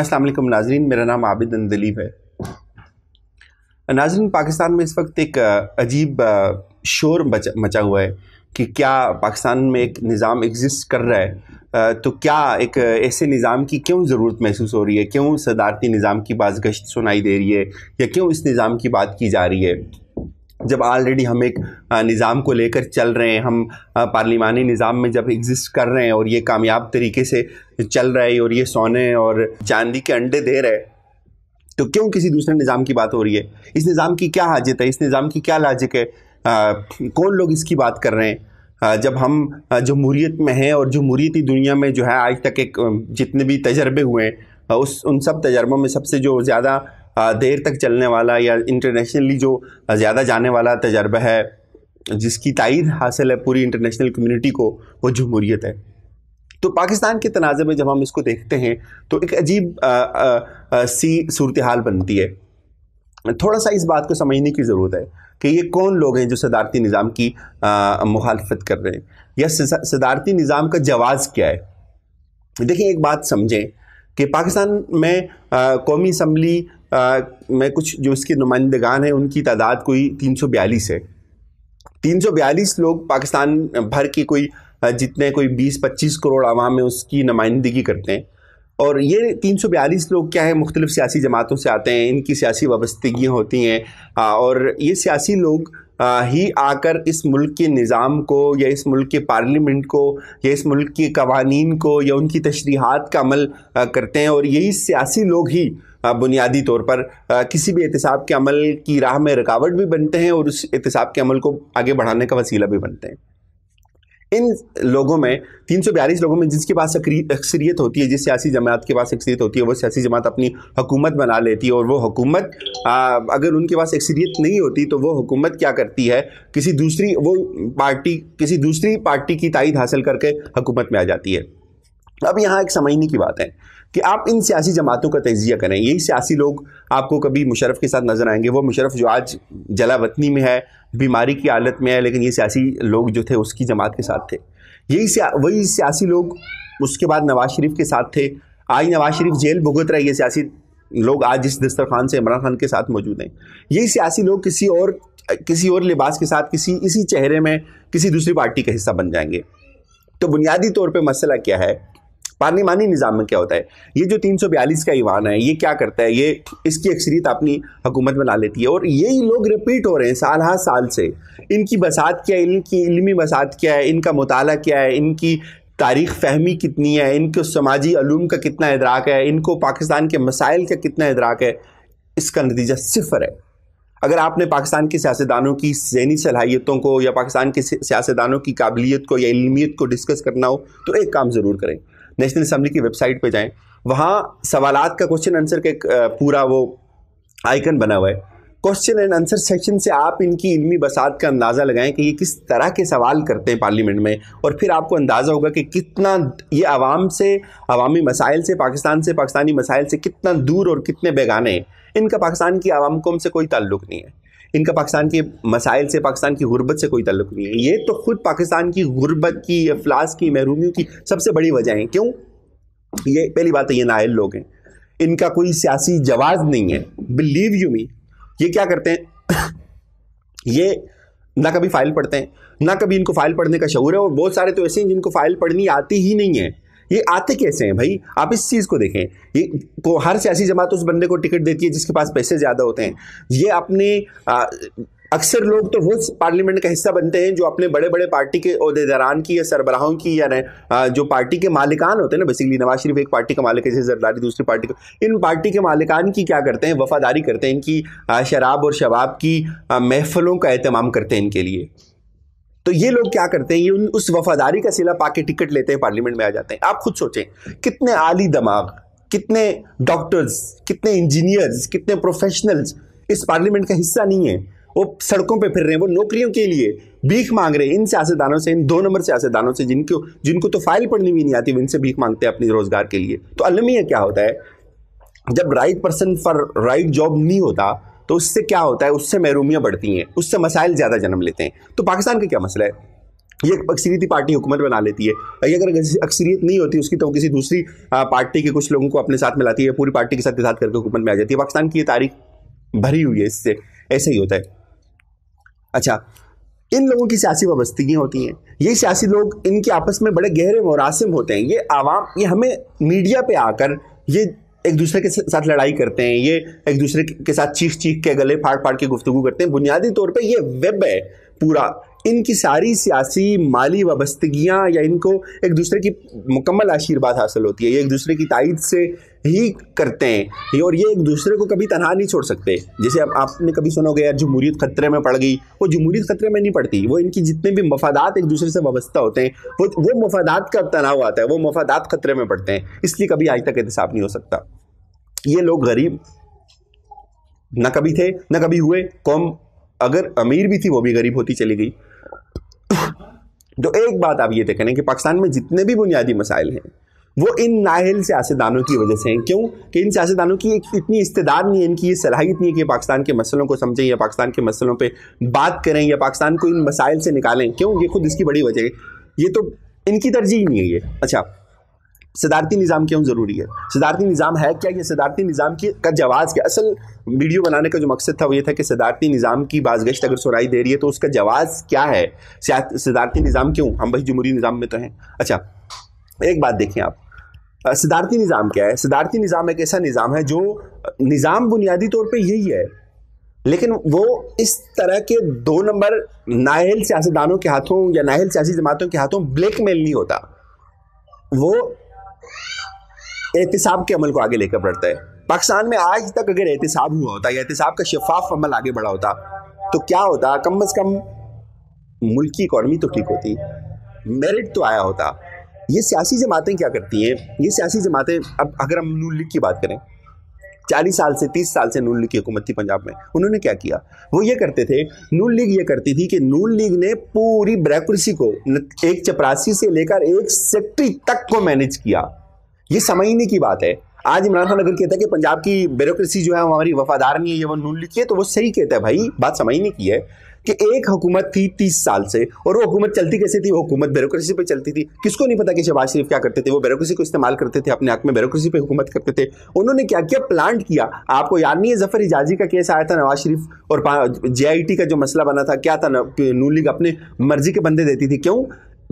असलम नाजरीन मेरा नाम आबिद अंदलीब है नाजरीन पाकिस्तान में इस वक्त एक अजीब शोर मचा, मचा हुआ है कि क्या पाकिस्तान में एक निज़ाम एग्जिस्ट कर रहा है तो क्या एक ऐसे निज़ाम की क्यों ज़रूरत महसूस हो रही है क्यों सदारती निज़ाम की बाजगश्त सुनाई दे रही है या क्यों इस निज़ाम की बात की जा रही है जब ऑलरेडी हम एक निज़ाम को लेकर चल रहे हैं हम पार्लिमानी निज़ाम में जब एग्जिस्ट कर रहे हैं और ये कामयाब तरीके से चल रहा है और ये सोने और चांदी के अंडे दे रहे हैं तो क्यों किसी दूसरे निज़ाम की बात हो रही है इस निज़ाम की क्या हाजत है इस निज़ाम की क्या लाजिक है आ, कौन लोग इसकी बात कर रहे हैं जब हम जमहूरीत में हैं और जमहूरीती दुनिया में जो है आज तक एक जितने भी तजर्बे हुए हैं उस उन सब तजर्बों में सबसे जो ज़्यादा देर तक चलने वाला या इंटरनेशनली जो ज़्यादा जाने वाला तजर्बा है जिसकी तइद हासिल है पूरी इंटरनेशनल कम्यूनिटी को वो जमहूरीत है तो पाकिस्तान के तनाज़ में जब हम इसको देखते हैं तो एक अजीब आ, आ, आ, सी सूरत हाल बनती है थोड़ा सा इस बात को समझने की ज़रूरत है कि ये कौन लोग हैं जो सदारती निज़ाम की मुखालफत कर रहे हैं या सदारती निज़ाम का जवाज़ क्या है देखिए एक बात समझें कि पाकिस्तान में कौमी इसम्बली मैं में कुछ जो इसके नुमाइंदगान हैं उनकी तादाद कोई तीन सौ बयालीस है तीन सौ बयालीस लोग पाकिस्तान भर के कोई जितने कोई बीस पच्चीस करोड़ आवाम में उसकी नुमाइंदगी करते हैं और ये तीन सौ बयालीस लोग क्या है मुख्तलिफ सियासी जमातों से आते हैं इनकी सियासी वाबस्तगियाँ होती हैं और ये सियासी लोग ही आकर इस मुल्क के निज़ाम को या इस मुल्क के पार्लियामेंट को या इस मुल्क के कवानीन को या उनकी तशरीहत का अमल करते हैं और यही सियासी लोग ही बुनियादी तौर पर किसी भी एहतसाब के अमल की राह में रुकावट भी बनते हैं और उस एहतसाब के अमल को आगे बढ़ाने का वसीला भी बनते हैं इन लोगों में तीन लोगों में जिसके पास अक्सरियत होती है जिस सियासी जमात के पास अक्सरियत होती है वो सियासी जमात अपनी हुकूमत बना लेती है और वो हुकूमत अगर उनके पास अक्सरियत नहीं होती तो वो हुकूमत क्या करती है किसी दूसरी वो पार्टी किसी दूसरी पार्टी की तायद हासिल करके हुकूमत में आ जाती है अब यहाँ एक समझने की बात है कि आप इन सियासी जमातों का तजिया करें यही सियासी लोग आपको कभी मुशरफ के साथ नज़र आएंगे वो मुशरफ जो आज जला वतनी में है बीमारी की हालत में है लेकिन ये सियासी लोग जो थे उसकी जमात के साथ थे यही वही सियासी लोग उसके बाद नवाज शरीफ के साथ थे आज नवाज शरीफ जेल भुगत रहे ये सियासी लोग आज जिस दस्तरखान से इमरान खान के साथ मौजूद हैं यही सियासी लोग किसी और किसी और लिबास के साथ किसी इसी चेहरे में किसी दूसरी पार्टी का हिस्सा बन जाएंगे तो बुनियादी तौर पर मसला क्या है पार्लिमानी निज़ाम में क्या होता है ये जो 342 का ईवान है ये क्या करता है ये इसकी अक्सरीत अपनी हुकूमत में ला लेती है और यही लोग रिपीट हो रहे हैं साल हाँ साल से इनकी बसात क्या है इनकी इलमी बसात क्या है इनका मताल क्या है इनकी तारीख फहमी कितनी है इनको समाजी अलूम का कितना इदराक है इनको पाकिस्तान के मसाइल का कितना इदराक है इसका नतीजा सिफर है अगर आपने पाकिस्तान के सियासतदानों की जहनी सलाहियतों को या पाकिस्तान के सियासतदानों की काबिलियत को या इलमियत को डिस्कस करना हो तो एक काम ज़रूर करें नेशनल असम्बली की वेबसाइट पर जाएँ वहाँ सवाल का क्वेश्चन आंसर का एक पूरा वो आइकन बना हुआ है क्वेश्चन एंड आंसर सेक्शन से आप इनकी इलमी बसात का अंदाज़ा लगाएं कि ये किस तरह के सवाल करते हैं पार्लियामेंट में और फिर आपको अंदाज़ा होगा कि कितना ये आवाम से अवामी मसाइल से पाकिस्तान से पाकिस्तानी मसाइल से कितना दूर और कितने बेगाने हैं इनका पाकिस्तान की आवाम को हमसे कोई ताल्लुक नहीं है इनका पाकिस्तान के मसाइल से पाकिस्तान की गुर्बत से कोई तल्लुक नहीं है ये तो खुद पाकिस्तान की गुर्बत की अफलास की महरूमियों की सबसे बड़ी वजह है क्यों ये पहली बात तो ये नायल लोग हैं इनका कोई सियासी जवाब नहीं है बिलीव यू मी ये क्या करते हैं ये ना कभी फाइल पढ़ते हैं ना कभी इनको फाइल पढ़ने का शौर है और बहुत सारे तो ऐसे हैं जिनको फाइल पढ़नी आती ही नहीं है ये आते कैसे हैं भाई आप इस चीज़ को देखें ये को हर सियासी जमात उस बंदे को टिकट देती है जिसके पास पैसे ज़्यादा होते हैं ये अपने अक्सर लोग तो वो पार्लियामेंट का हिस्सा बनते हैं जो अपने बड़े बड़े पार्टी के अहदेदारान की या सरबराहों की या जो पार्टी के मालिकान होते हैं ना बेसिकली नवाज शरीफ एक पार्टी का मालिक है जैसे जरदारी दूसरी पार्टी का इन पार्टी के मालिकान की क्या करते हैं वफादारी करते हैं इनकी शराब और शबाब की महफलों का अहतमाम करते हैं इनके लिए तो ये लोग क्या करते हैं ये उन उस वफादारी का सिला पाके टिकट लेते हैं पार्लियामेंट में आ जाते हैं आप खुद सोचें कितने आली दमाग कितने डॉक्टर्स कितने इंजीनियर्स कितने प्रोफेशनल्स इस पार्लियामेंट का हिस्सा नहीं है वो सड़कों पे फिर रहे हैं वो नौकरियों के लिए भीख मांग रहे हैं इन सियासतदानों से इन दो नंबर सियासतदानों से जिनको जिनको तो फाइल पढ़नी भी नहीं आती उनसे इनसे भीख मांगते हैं अपने रोज़गार के लिए तो अलमिया क्या होता है जब right person for right job नहीं होता तो उससे क्या होता है उससे महरूमियाँ बढ़ती हैं उससे मसाइल ज़्यादा जन्म लेते हैं तो पाकिस्तान का क्या मसला है ये अक्सरीती पार्टी हुकूमत बना लेती है ये अगर अक्सरीत नहीं होती उसकी तो किसी दूसरी पार्टी के कुछ लोगों को अपने साथ मिलाती है पूरी पार्टी के साथ साथ करके हुकूमत में आ जाती है पाकिस्तान की ये तारीख भरी हुई है इससे ऐसा ही होता है अच्छा इन लोगों की सियासी वाबस्तगियाँ होती हैं ये सियासी लोग इनके आपस में बड़े गहरे मुरासम होते हैं ये आवाम ये हमें मीडिया पर आकर ये एक दूसरे के साथ लड़ाई करते हैं ये एक दूसरे के साथ चीख चीख के गले फाड़ फाड़ के गुफ्तु करते हैं बुनियादी तौर पे ये वेब है पूरा इनकी सारी सियासी माली वाबस्तगियाँ या इनको एक दूसरे की मुकम्मल आशीर्वाद हासिल होती है ये एक दूसरे की ताइद से ही करते हैं और ये एक दूसरे को कभी तनहा नहीं छोड़ सकते जैसे अब आपने कभी सुना होगा यार जमूरीत खतरे में पड़ गई वो जमूरीत खतरे में नहीं पड़ती वो इनकी जितने भी मफादात एक दूसरे से वाबस्ता होते हैं वो वो मफादात का तनाव आता है वो मफादात खतरे में पड़ते हैं इसलिए कभी आज तक एहतसाब नहीं हो सकता ये लोग गरीब ना कभी थे ना कभी हुए कौम अगर अमीर भी थी वो भी गरीब होती चली गई तो एक बात आप ये देख रहे हैं कि पाकिस्तान में जितने भी बुनियादी मसाइल हैं वो इन नाहल सियासतदानों की वजह से हैं क्यों कि इन सियासतदानों की एक इतनी इस्तेदार नहीं है इनकी ये सलाहियत नहीं है कि पाकिस्तान के मसलों को समझें या पाकिस्तान के मसलों पर बात करें या पाकिस्तान को इन मसाइल से निकालें क्यों ये खुद इसकी बड़ी वजह है ये तो इनकी तरजीह ही नहीं है ये अच्छा सदारती निज़ाम क्यों ज़रूरी है सदारती निज़ाम है क्या ये सदारती निज़ाम की का जवाज़ क्या असल वीडियो बनाने का जो मकसद था वो ये था कि सदारती निज़ाम की बाजगश्त अगर सुनाई दे रही है तो उसका जवाज़ क्या है सदारती निज़ाम क्यों हम भाई जमहूरी निज़ाम में तो हैं अच्छा एक बात देखिए आप सिद्धार्थी निज़ाम क्या है सिद्धार्थी निज़ाम एक ऐसा निज़ाम है जो निज़ाम बुनियादी तौर पे यही है लेकिन वो इस तरह के दो नंबर नाहल सियासतदानों के हाथों या नाहल सियासी जमातों के हाथों ब्लैकमेल नहीं होता वो एहतसाब के अमल को आगे लेकर बढ़ता है पाकिस्तान में आज तक अगर एहतसाब हुआ होता या एहतसाब का शफाफ अमल आगे बढ़ा होता तो क्या होता कम अज़ कम मुल्की इकॉनमी तो ठीक होती मेरिट तो आया होता ये सियासी जमातें क्या करती हैं ये सियासी जमातें अब अगर हम नून लीग की बात करें चालीस साल से तीस साल से नून लीग की हुकूमत थी पंजाब में उन्होंने क्या किया वो ये करते थे नून लीग ये करती थी कि नून लीग ने पूरी ब्यूरोक्रेसी को एक चपरासी से लेकर एक सेक्ट्री तक को मैनेज किया ये समझने की बात है आज इमरान खान अगर कहता है कि पंजाब की ब्यूरोक्रेसी जो है हमारी वफादार नहीं है ये वो नून लीग की है तो वो सही कहता है भाई बात समझने की है कि एक हुकूमत थी तीस साल से और वो हुकूमत चलती कैसे थी वो हुकूमत बेरोक्रेसी पे चलती थी किसको नहीं पता कि शहबाज शरीफ क्या करते थे वो बेरोक्रेसी को इस्तेमाल करते थे अपने हक में बेरोक्रेसी पे हुकूमत करते थे उन्होंने क्या किया प्लांट किया आपको याद नहीं है जफर इजाजी का केस आया था नवाज शरीफ और जे का जो मसला बना था क्या था नू लीग अपने मर्जी के बंदे देती थी क्यों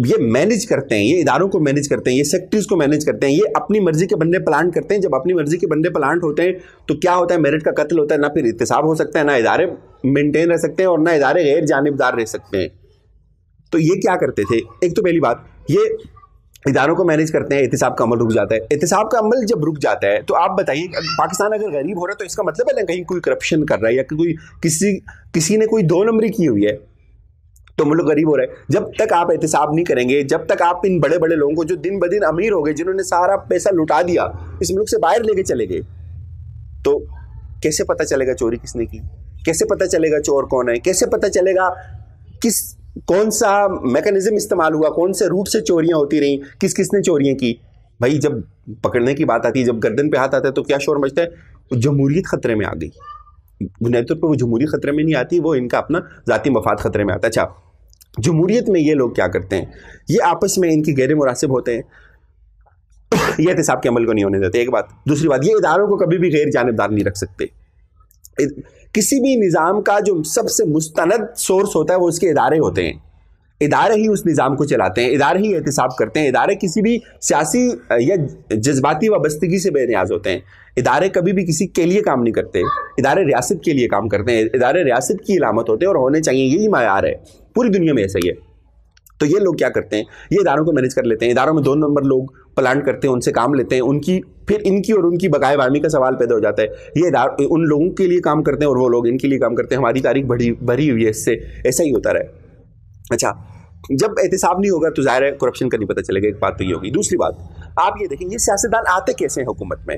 ये मैनेज करते हैं ये इदारों को मैनेज करते हैं ये सेक्ट्रीज को मैनेज करते हैं ये अपनी मर्जी के बंदे प्लांट करते हैं जब अपनी मर्जी के बंदे प्लांट होते हैं तो क्या होता है मेरिट का कत्ल होता है ना फिर इतसाब हो सकता है ना इदारे मेंटेन रह सकते हैं और ना इदारे गैर जानबदार रह सकते हैं तो ये क्या करते थे एक तो पहली बात ये इदारों को मैनेज करते हैं एहतसाब का अमल रुक जाता है एहतसाब का अमल जब रुक जाता है तो आप बताइए पाकिस्तान अगर गरीब हो रहा है तो इसका मतलब है ना कहीं कोई करप्शन कर रहा है या कोई किसी किसी ने कोई दो नंबरी की हुई है तो हम लोग गरीब हो रहे हैं जब तक आप एहतसाब नहीं करेंगे जब तक आप इन बड़े बड़े लोगों को जो दिन ब दिन अमीर हो गए जिन्होंने सारा पैसा लुटा दिया इस मुल्क से बाहर लेके चले गए तो कैसे पता चलेगा चोरी किसने की कैसे पता चलेगा चोर कौन है कैसे पता चलेगा किस कौन सा मैकेनिज्म इस्तेमाल हुआ कौन से रूट से चोरियां होती रहीं किस किसने चोरियां की भाई जब पकड़ने की बात आती है जब गर्दन पे हाथ आता है तो क्या शोर मचता है जमहूरियत खतरे में आ गई बुनियादी तौर पर वो जमहूरी खतरे में नहीं आती वो इनका अपना जाति मफाद खतरे में आता अच्छा जमहूरीत में ये लोग क्या करते हैं ये आपस में इनके गहरे मुनासिब होते हैं यह एहतसाब के अमल को नहीं होने देते एक बात दूसरी बात ये इदारों को कभी भी गैर जानबदार नहीं रख सकते किसी भी निज़ाम का जो सबसे मुस्तंद सोर्स होता है वो उसके इदारे होते हैं इदारे ही उस निज़ाम को चलाते हैं इदारे ही एहतसाब करते हैं इदारे किसी भी सियासी या जज्बाती वस्तगी से बेनियाज होते हैं इदारे कभी भी किसी के लिए काम नहीं करते इदारे रियासत के लिए काम करते हैं इदारे रियासत की इलामत होते हैं और होने चाहिए यही मैार है पूरी दुनिया में ऐसा ही है तो ये लोग क्या करते हैं ये इदारों को मैनेज कर लेते हैं इदारों में दो नंबर लोग प्लान करते हैं उनसे काम लेते हैं उनकी फिर इनकी और उनकी बकाए बारमी का सवाल पैदा हो जाता है ये इदार उन लोगों के लिए काम करते हैं और वो लोग इनके लिए काम करते हैं हमारी तारीख भरी भरी हुई है इससे ऐसा ही होता रहा अच्छा जब एहतसाब नहीं होगा तो जाहिर है करप्शन का नहीं पता चलेगा एक बात तो ये होगी दूसरी बात आप ये देखें ये सियासतदान आते कैसे हैं हुकूमत में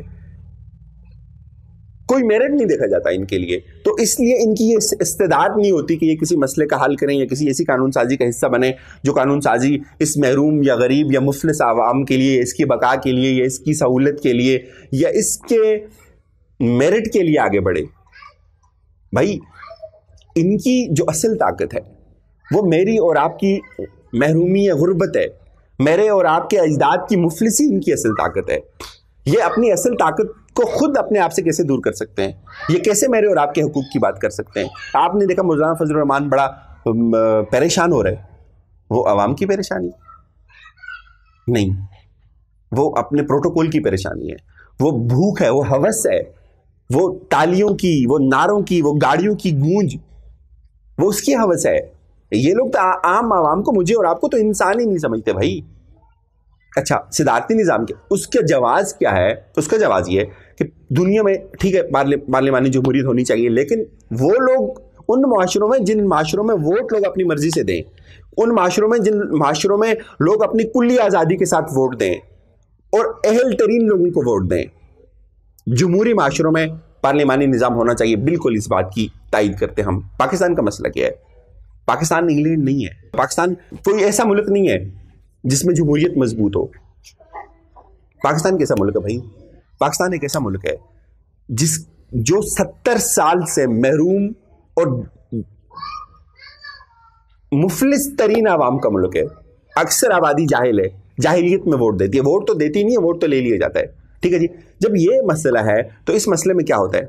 कोई मेरिट नहीं देखा जाता इनके लिए तो इसलिए इनकी ये इस्तेदाद नहीं होती कि ये किसी मसले का हल करें या किसी ऐसी कानून साजी का हिस्सा बने जो कानून साजी इस महरूम या गरीब या मुफलिस आवाम के लिए इसकी बका के लिए या इसकी सहूलत के लिए या इसके मेरिट के लिए आगे बढ़े भाई इनकी जो असल ताकत है वो मेरी और आपकी महरूमी या गुर्बत है मेरे और आपके अजदाद की मुफलसी इनकी असल ताकत है ये अपनी असल ताकत को खुद अपने आप से कैसे दूर कर सकते हैं ये कैसे मेरे और आपके हकूक की बात कर सकते हैं आपने देखा मौलाना फजल रहमान बड़ा परेशान हो रहे वो आवाम की परेशानी नहीं वो अपने प्रोटोकॉल की परेशानी है वो भूख है वो हवस है वो तालियों की वो नारों की वो गाड़ियों की गूंज वो उसकी हवस है ये लोग तो आम आवाम को मुझे और आपको तो इंसान ही नहीं समझते भाई अच्छा सिद्धार्थी निज़ाम के उसके जवाब क्या है उसका जवाब ये है कि दुनिया में ठीक है पार्लियामानी जमहूरीत होनी चाहिए लेकिन वो लोग उन माशरों में जिन माशरों में वोट लोग अपनी मर्ज़ी से दें उन माशरों में जिन माशरों में लोग अपनी कुल्ली आज़ादी के साथ वोट दें और अहल तरीन लोगों को वोट दें जमहूरी माशरों में पार्लियामानी निज़ाम होना चाहिए बिल्कुल इस बात की तायद करते हम पाकिस्तान का मसला क्या है पाकिस्तान इंग्लैंड नहीं है पाकिस्तान कोई ऐसा मुल्क नहीं है जिसमें जमहूरियत मजबूत हो पाकिस्तान कैसा मुल्क है भाई पाकिस्तान एक ऐसा मुल्क है जिस जो सत्तर साल से महरूम और मुफलिस तरीन आवाम का मुल्क है अक्सर आबादी जाहिल है जाहिलियत में वोट देती है वोट तो देती नहीं है वोट तो ले लिया जाता है ठीक है जी जब ये मसला है तो इस मसले में क्या होता है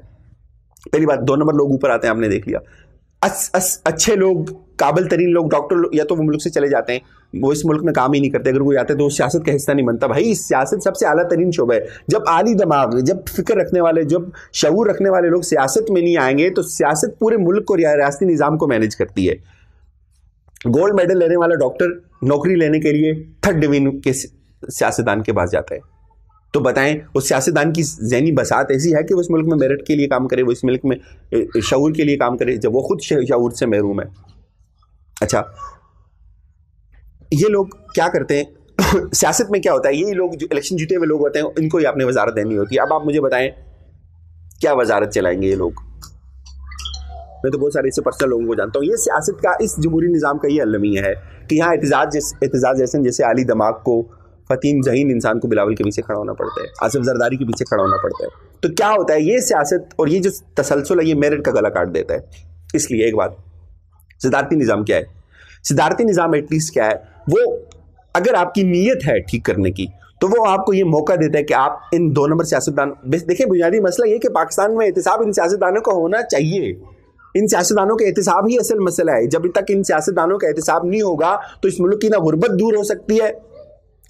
पहली बात दो नंबर लोग ऊपर आते हैं आपने देख लिया अस, अस, अच्छे लोग काबिल तरीन लोग डॉक्टर लो, या तो वो मुल्क से चले जाते हैं वो इस मुल्क में काम ही नहीं करते अगर कोई आते तो सियासत का हिस्सा नहीं बनता भाई सियासत सबसे अला तरीन शोबा है जब आली दिमाग जब फिक्र रखने वाले जब शूर रखने वाले लोग सियासत में नहीं आएंगे तो सियासत पूरे मुल्क को रियाती निज़ाम को मैनेज करती है गोल्ड मेडल लेने वाला डॉक्टर नौकरी लेने के लिए थर्ड डिवीन के सियासतदान के पास जाता है तो बताएं उस सियासतदान की जहनी बसात ऐसी है कि वो इस मुल्क में मेरिट के लिए काम करे वो इस मुल्क में शूर के लिए काम करे जब वो खुद शूर से महरूम है अच्छा ये लोग क्या करते हैं सियासत में क्या होता है यही लोग जो इलेक्शन जीते हुए लोग होते हैं इनको ही आपने वजारत देनी होती है अब आप मुझे बताएं क्या वजारत चलाएंगे ये लोग मैं तो बहुत सारे ऐसे पर्सनल लोगों को जानता हूँ ये सियासत का इस जमहूरी निज़ाम का ये अलमी है कि यहाँ एतजाज जैस एतजाज जैसे जैसे आली दमाग को फ़तीम जहीन इंसान को बिलावल के पीछे खड़ा होना पड़ता है आसिफ जरदारी के पीछे खड़ा होना पड़ता है तो क्या होता है ये सियासत और ये जो तसलसल है ये मेरिट का गला काट देता है इसलिए एक बात सिदारती निज़ाम क्या है सिदारती निज़ाम एटलीस्ट क्या है वो अगर आपकी नीयत है ठीक करने की तो वो आपको ये मौका देता है कि आप इन दो नंबर सियासतदान देखिए बुनियादी मसला ये कि पाकिस्तान में एहतसाब इन सियासतदानों का होना चाहिए इन सियासतदानों का एहतसाब ही असल मसला है जब तक इन सियासतदानों का एहतसाब नहीं होगा तो इस मुल्क की ना गुर्बत दूर हो सकती है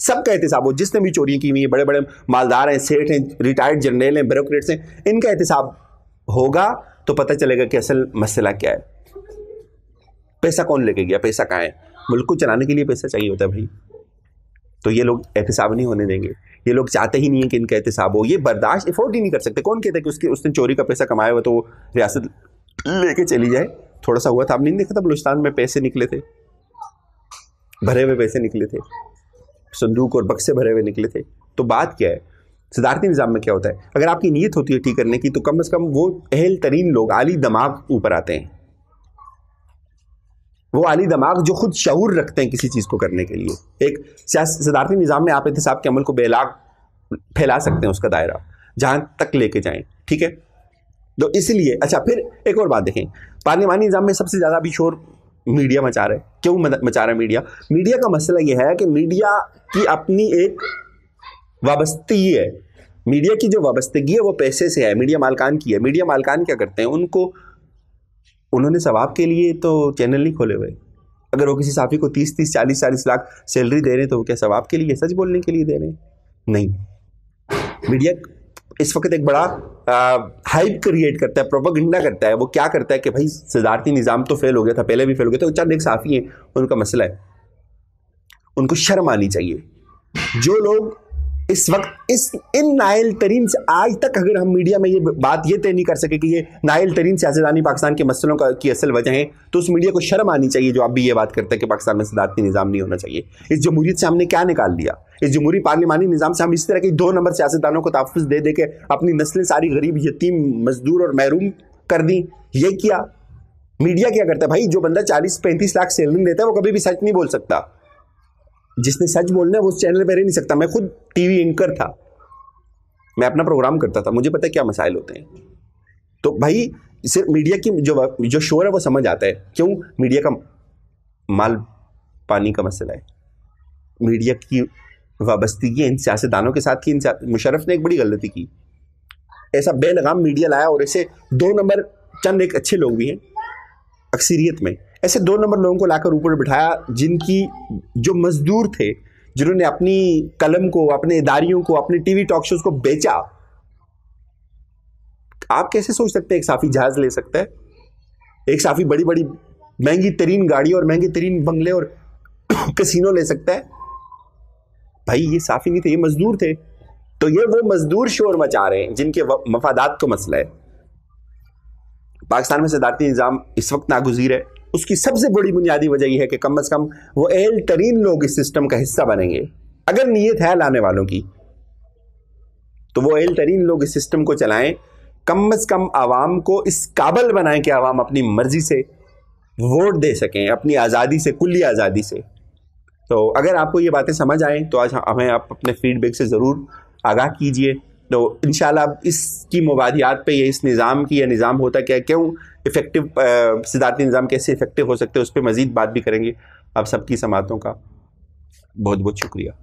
सबका एहतसाब हो जिसने भी चोरियाँ की हुई हैं बड़े बड़े मालदार हैं सेठ हैं रिटायर्ड जनरल हैं ब्यूरोट्रेट्स हैं इनका एहतसाब होगा तो पता चलेगा कि असल मसला क्या है पैसा कौन लेके गया पैसा कहाँ है मुल्क को चलाने के लिए पैसा चाहिए होता है भाई तो ये लोग एहतसाब नहीं होने देंगे ये लोग चाहते ही नहीं है कि इनका एहतसाब हो ये बर्दाश्त एफोर्ड ही नहीं कर सकते कौन कहता है कि उसके उसने चोरी का पैसा कमाया हुआ तो वो रियासत लेके चली जाए थोड़ा सा हुआ था आपने नहीं देखा था बलुस्तान में पैसे निकले थे भरे हुए पैसे निकले थे संदूक और बक्से भरे हुए निकले थे तो बात क्या है सिदारती निज़ाम में क्या होता है अगर आपकी नीयत होती है ठीक करने की तो कम अज़ कम वो अहल तरीन लोग आली दमाग ऊपर आते हैं वो अली दिमाग जो खुद शूर रखते हैं किसी चीज़ को करने के लिए एक सदारती निज़ाम में आप एहतसाब के अमल को बेलाग फैला सकते हैं उसका दायरा जहाँ तक लेके जाएँ ठीक है तो इसलिए अच्छा फिर एक और बात देखें पार्लियामानी निज़ाम में सबसे ज़्यादा अभी शोर मीडिया मचा रहा है क्यों मचा रहा है मीडिया मीडिया का मसला यह है कि मीडिया की अपनी एक वाबस्ती है मीडिया की जो वाबस्तगी है वो पैसे से है मीडिया मालकान की है मीडिया मालकान क्या करते हैं उनको उन्होंने सवाब के लिए तो चैनल नहीं खोले हुए अगर वो किसी साफी को तीस तीस चालीस चालीस लाख सैलरी दे रहे हैं तो वो क्या सवाब के लिए सच बोलने के लिए दे रहे हैं नहीं मीडिया इस वक्त एक बड़ा हाइप क्रिएट करता है प्रोपोगंडा करता है वो क्या करता है कि भाई सदारती निज़ाम तो फेल हो गया था पहले भी फेल हो गया था चंद एक साफ़ी हैं उनका मसला है उनको शर्म आनी चाहिए जो लोग इस वक्त इस इन नायल तरीन से आज तक अगर हम मीडिया में ये बात ये तय नहीं कर सके कि ये नायल तरीन सियासतदानी पाकिस्तान के मसलों का की असल वजह है तो उस मीडिया को शर्म आनी चाहिए जो आप भी ये बात करते हैं कि पाकिस्तान में सदारती निज़ाम नहीं होना चाहिए इस जमहूरीत से हमने क्या निकाल लिया इस जमहूरी पार्लिमानी निज़ाम से हम इस तरह के दो नंबर सियासतदानों को तहफ़ दे दे के अपनी नस्लें सारी गरीब यतीम मजदूर और महरूम कर दी ये किया मीडिया क्या करता है भाई जो बंदा चालीस पैंतीस लाख सैलरी देता है वो कभी भी सच नहीं बोल सकता जिसने सच बोलना है वो उस चैनल पर रह नहीं सकता मैं खुद टीवी एंकर था मैं अपना प्रोग्राम करता था मुझे पता है क्या मसाइल होते हैं तो भाई सिर्फ मीडिया की जो जो शोर है वो समझ आता है क्यों मीडिया का माल पानी का मसला है मीडिया की वाबस्तगी इन सियासतदानों के साथ की इन मुशरफ ने एक बड़ी गलती की ऐसा बेलगाम मीडिया लाया और ऐसे दो नंबर चंद एक अच्छे लोग भी हैं अक्सरियत में ऐसे दो नंबर लोगों को लाकर ऊपर बिठाया जिनकी जो मजदूर थे जिन्होंने अपनी कलम को अपने इदारियों को अपने टीवी टॉक शोज को बेचा आप कैसे सोच सकते हैं एक साफी जहाज ले सकता है एक साफी बड़ी बड़ी महंगी तरीन गाड़ी और महंगे तरीन बंगले और कसिनो ले सकता है भाई ये साफी नहीं थे ये मजदूर थे तो ये वो मजदूर शोर मचा रहे हैं जिनके मफादात को मसला है पाकिस्तान में सदारती निज़ाम इस वक्त नागुजीर है उसकी सबसे बड़ी बुनियादी वजह यह है कि कम अज़ कम वो एल तरीन लोग इस सिस्टम का हिस्सा बनेंगे अगर नीयत है लाने वालों की तो वो एल तरीन लोग इस सिस्टम को चलाएं कम अज़ कम आवाम को इस काबल बनाएं कि आवाम अपनी मर्ज़ी से वोट दे सकें अपनी आज़ादी से कुल्ली आज़ादी से तो अगर आपको ये बातें समझ आएँ तो आज हमें आप अपने फीडबैक से ज़रूर आगाह कीजिए तो इन इसकी मबादियात पर यह इस निज़ाम की यह निज़ाम होता क्या क्यों इफेक्टिव सिदारती निज़ाम कैसे इफेक्टिव हो सकते हैं उस पर मज़ीद बात भी करेंगे आप सबकी समातों का बहुत बहुत शुक्रिया